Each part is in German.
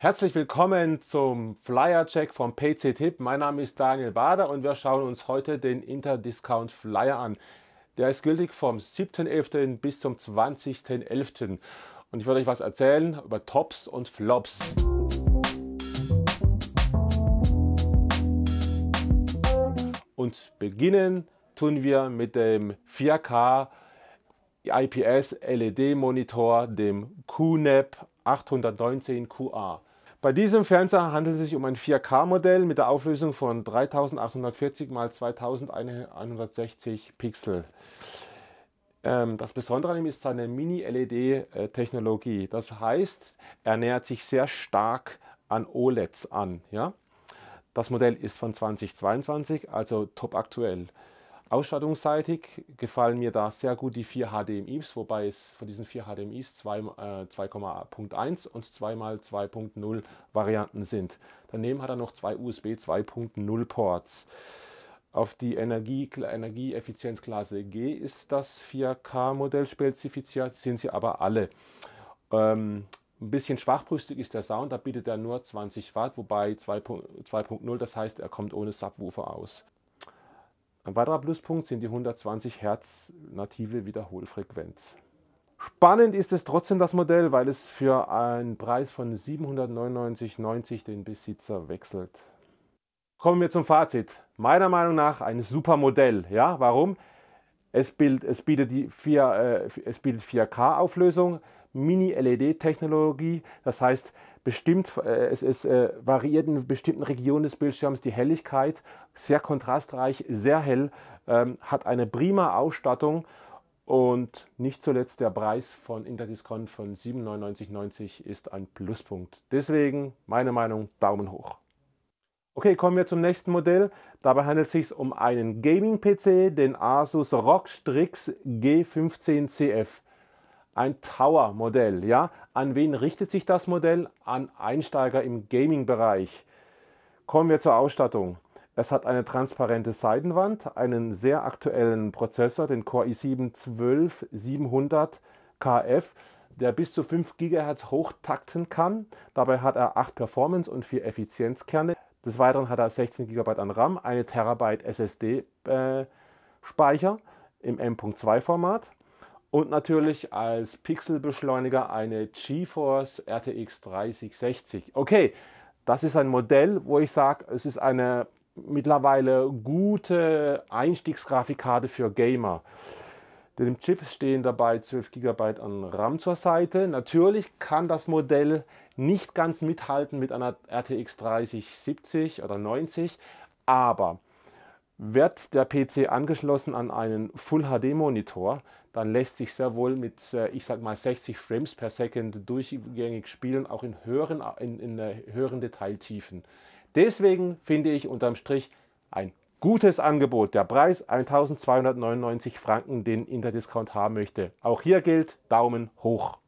Herzlich willkommen zum Flyer-Check vom PC-Tipp. Mein Name ist Daniel Bader und wir schauen uns heute den inter discount Flyer an. Der ist gültig vom 7.11. bis zum 20.11. Und ich werde euch was erzählen über Tops und Flops. Und beginnen tun wir mit dem 4K IPS LED Monitor, dem QNAP 819QA. Bei diesem Fernseher handelt es sich um ein 4K-Modell mit der Auflösung von 3840 x 2160 Pixel. Ähm, das Besondere an ihm ist seine Mini-LED-Technologie. Das heißt, er nähert sich sehr stark an OLEDs an. Ja? Das Modell ist von 2022, also top aktuell. Ausstattungsseitig gefallen mir da sehr gut die vier HDMIs, wobei es von diesen vier HDMIs 2.1 äh, und 2x2.0 Varianten sind. Daneben hat er noch zwei USB 2.0 Ports. Auf die Energie, Energieeffizienzklasse G ist das 4K-Modell spezifiziert, sind sie aber alle. Ähm, ein bisschen schwachbrüstig ist der Sound, da bietet er nur 20 Watt, wobei 2.0, das heißt, er kommt ohne Subwoofer aus. Ein weiterer Pluspunkt sind die 120 Hertz native Wiederholfrequenz. Spannend ist es trotzdem das Modell, weil es für einen Preis von 799,90 den Besitzer wechselt. Kommen wir zum Fazit. Meiner Meinung nach ein super Modell. Ja, warum? Es, bild, es bietet die 4, äh, es bietet 4K-Auflösung, Mini-LED-Technologie. Das heißt, bestimmt, äh, es, es äh, variiert in bestimmten Regionen des Bildschirms die Helligkeit, sehr kontrastreich, sehr hell, ähm, hat eine prima Ausstattung und nicht zuletzt der Preis von Interdiscount von 7,99,90 ist ein Pluspunkt. Deswegen meine Meinung, Daumen hoch. Okay, kommen wir zum nächsten Modell. Dabei handelt es sich um einen Gaming-PC, den Asus ROG Strix G15CF ein Tower-Modell. Ja? An wen richtet sich das Modell? An Einsteiger im Gaming-Bereich. Kommen wir zur Ausstattung. Es hat eine transparente Seitenwand, einen sehr aktuellen Prozessor, den Core i7 12700KF, der bis zu 5 GHz hochtakten kann. Dabei hat er 8 Performance- und 4 Effizienzkerne. Des Weiteren hat er 16 GB an RAM, 1 Terabyte SSD-Speicher äh, im M.2-Format und natürlich als Pixelbeschleuniger eine GeForce RTX 3060. Okay, das ist ein Modell, wo ich sage, es ist eine mittlerweile gute Einstiegsgrafikkarte für Gamer. Dem Chip stehen dabei 12 GB an RAM zur Seite. Natürlich kann das Modell nicht ganz mithalten mit einer RTX 3070 oder 90, aber wird der PC angeschlossen an einen Full HD Monitor, dann lässt sich sehr wohl mit, äh, ich sag mal, 60 Frames per Second durchgängig spielen, auch in höheren, in, in höheren Detailtiefen. Deswegen finde ich unterm Strich ein gutes Angebot. Der Preis 1299 Franken, den Interdiscount haben möchte. Auch hier gilt Daumen hoch.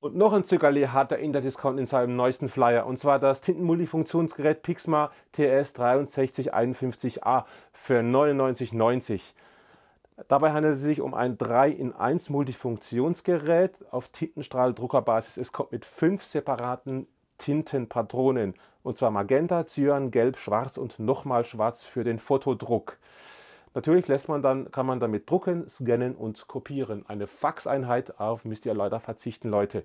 Und noch ein Zückerli hat der Interdiscount in seinem neuesten Flyer, und zwar das Tintenmulli-Funktionsgerät Pixma TS 6351A für 99,90. Dabei handelt es sich um ein 3 in 1 Multifunktionsgerät auf Tintenstrahldruckerbasis. Es kommt mit fünf separaten Tintenpatronen und zwar Magenta, Cyan, Gelb, Schwarz und nochmal Schwarz für den Fotodruck. Natürlich lässt man dann, kann man damit drucken, scannen und kopieren. Eine Faxeinheit auf müsst ihr leider verzichten, Leute.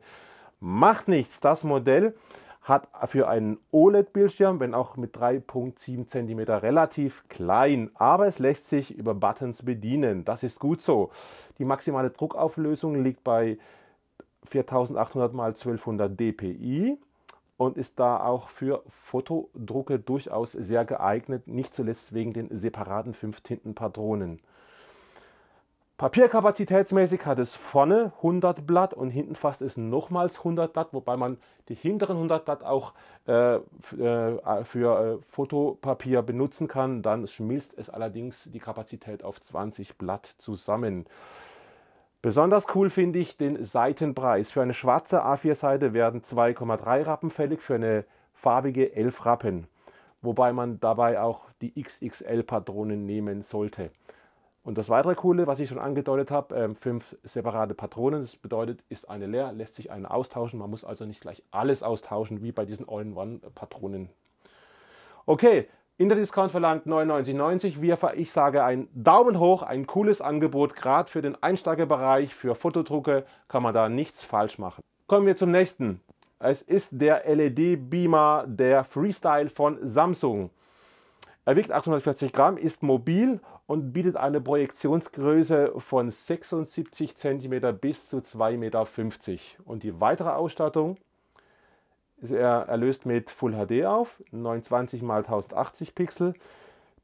Macht nichts, das Modell hat für einen OLED-Bildschirm, wenn auch mit 3,7 cm relativ klein, aber es lässt sich über Buttons bedienen. Das ist gut so. Die maximale Druckauflösung liegt bei 4800 x 1200 dpi und ist da auch für Fotodrucke durchaus sehr geeignet, nicht zuletzt wegen den separaten 5 Tintenpatronen. Papierkapazitätsmäßig hat es vorne 100 Blatt und hinten fast es nochmals 100 Blatt, wobei man die hinteren 100 Blatt auch äh, äh für äh, Fotopapier benutzen kann. Dann schmilzt es allerdings die Kapazität auf 20 Blatt zusammen. Besonders cool finde ich den Seitenpreis. Für eine schwarze A4-Seite werden 2,3 Rappen fällig, für eine farbige 11 Rappen. Wobei man dabei auch die XXL-Patronen nehmen sollte. Und das weitere Coole, was ich schon angedeutet habe, ähm, fünf separate Patronen, das bedeutet, ist eine leer, lässt sich eine austauschen. Man muss also nicht gleich alles austauschen, wie bei diesen All-in-One-Patronen. Okay, Interdiscount verlangt 99,90. Ich sage einen Daumen hoch, ein cooles Angebot, gerade für den Einsteigerbereich, für Fotodrucke kann man da nichts falsch machen. Kommen wir zum nächsten. Es ist der LED-Beamer, der Freestyle von Samsung. Er wiegt 840 Gramm, ist mobil und bietet eine Projektionsgröße von 76 cm bis zu 2,50 m. Und die weitere Ausstattung, er, er löst mit Full HD auf, 920 x 1080 Pixel,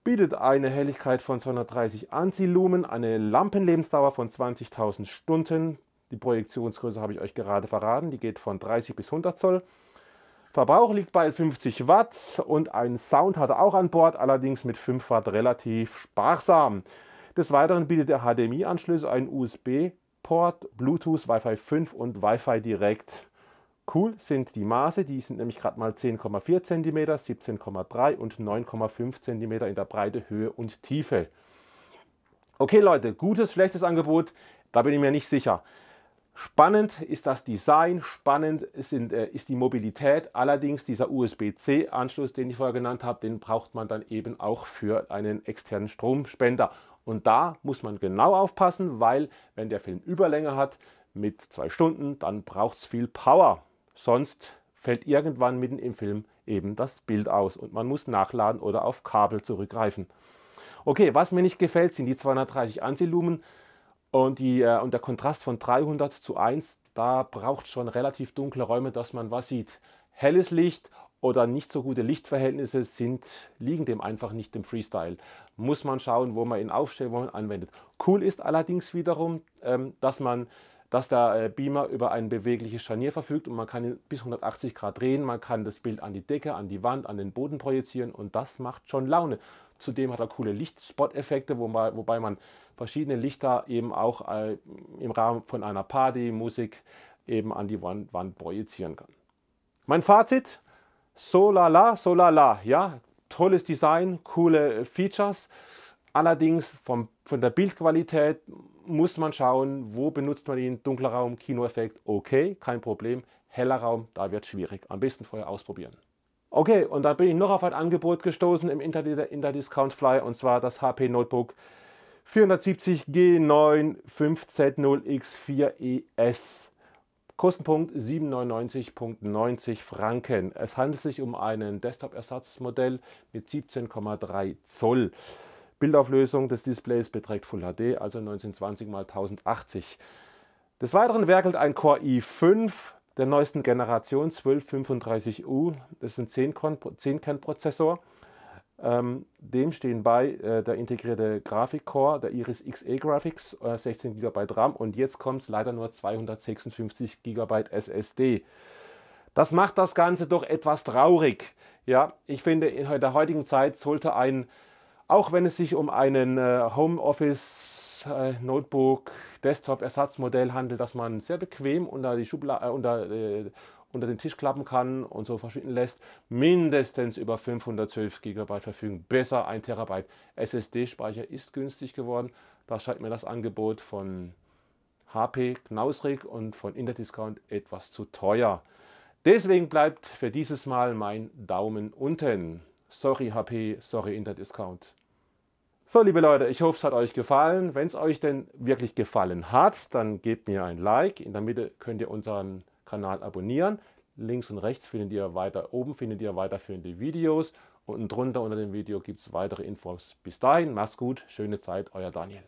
bietet eine Helligkeit von 230 Anzilumen, eine Lampenlebensdauer von 20.000 Stunden. Die Projektionsgröße habe ich euch gerade verraten, die geht von 30 bis 100 Zoll. Verbrauch liegt bei 50 Watt und ein Sound hat er auch an Bord, allerdings mit 5 Watt relativ sparsam. Des Weiteren bietet der HDMI-Anschlüsse einen USB-Port, Bluetooth, Wi-Fi 5 und Wi-Fi direkt. Cool sind die Maße, die sind nämlich gerade mal 10,4 cm, 17,3 und 9,5 cm in der Breite, Höhe und Tiefe. Okay Leute, gutes, schlechtes Angebot, da bin ich mir nicht sicher. Spannend ist das Design, spannend sind, äh, ist die Mobilität. Allerdings dieser USB-C-Anschluss, den ich vorher genannt habe, den braucht man dann eben auch für einen externen Stromspender. Und da muss man genau aufpassen, weil wenn der Film Überlänge hat mit zwei Stunden, dann braucht es viel Power. Sonst fällt irgendwann mitten im Film eben das Bild aus und man muss nachladen oder auf Kabel zurückgreifen. Okay, was mir nicht gefällt, sind die 230 Ansilumen. lumen und, die, äh, und der Kontrast von 300 zu 1, da braucht schon relativ dunkle Räume, dass man was sieht. Helles Licht oder nicht so gute Lichtverhältnisse sind, liegen dem einfach nicht im Freestyle. Muss man schauen, wo man ihn aufstellt, wo man ihn anwendet. Cool ist allerdings wiederum, ähm, dass man dass der äh, Beamer über ein bewegliches Scharnier verfügt und man kann ihn bis 180 Grad drehen, man kann das Bild an die Decke, an die Wand, an den Boden projizieren und das macht schon Laune. Zudem hat er coole Lichtspot-Effekte, wobei, wobei man verschiedene Lichter eben auch äh, im Rahmen von einer Party, Musik eben an die Wand, Wand projizieren kann. Mein Fazit, Solala, Solala, ja, tolles Design, coole Features. Allerdings vom, von der Bildqualität muss man schauen, wo benutzt man ihn. Dunkler Raum, Kinoeffekt, okay, kein Problem. Heller Raum, da wird schwierig. Am besten vorher ausprobieren. Okay, und da bin ich noch auf ein Angebot gestoßen im Interdiscount Fly und zwar das HP Notebook 470G9 5Z0X4ES. E Kostenpunkt 799,90 Franken. Es handelt sich um ein Desktop-Ersatzmodell mit 17,3 Zoll. Bildauflösung des Displays beträgt Full HD, also 1920 x 1080. Des Weiteren werkelt ein Core i5 der neuesten Generation 1235U. Das ist ein 10-Kern-Prozessor. 10 ähm, dem stehen bei äh, der integrierte Grafikcore, der Iris Xe Graphics, äh, 16 GB RAM und jetzt kommt es leider nur 256 GB SSD. Das macht das Ganze doch etwas traurig. Ja, ich finde, in der heutigen Zeit sollte ein, auch wenn es sich um einen äh, Homeoffice äh, Notebook Desktop Ersatzmodell handelt, das man sehr bequem unter die Schublade äh, unter äh, unter den Tisch klappen kann und so verschwinden lässt, mindestens über 512 GB verfügen, besser 1 TB. SSD-Speicher ist günstig geworden. Da scheint mir das Angebot von HP knausrig und von Interdiscount etwas zu teuer. Deswegen bleibt für dieses Mal mein Daumen unten. Sorry HP, sorry Interdiscount. So, liebe Leute, ich hoffe, es hat euch gefallen. Wenn es euch denn wirklich gefallen hat, dann gebt mir ein Like. In der Mitte könnt ihr unseren Kanal abonnieren. Links und rechts findet ihr weiter, oben findet ihr weiterführende Videos. Unten drunter unter dem Video gibt es weitere Infos. Bis dahin, macht's gut, schöne Zeit, euer Daniel.